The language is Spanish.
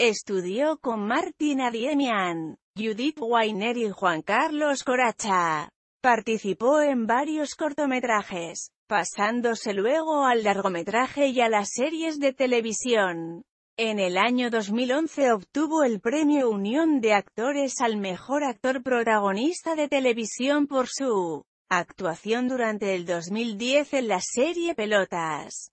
Estudió con Martina Diemian, Judith Weiner y Juan Carlos Coracha. Participó en varios cortometrajes, pasándose luego al largometraje y a las series de televisión. En el año 2011 obtuvo el premio Unión de Actores al Mejor Actor Protagonista de Televisión por su actuación durante el 2010 en la serie Pelotas.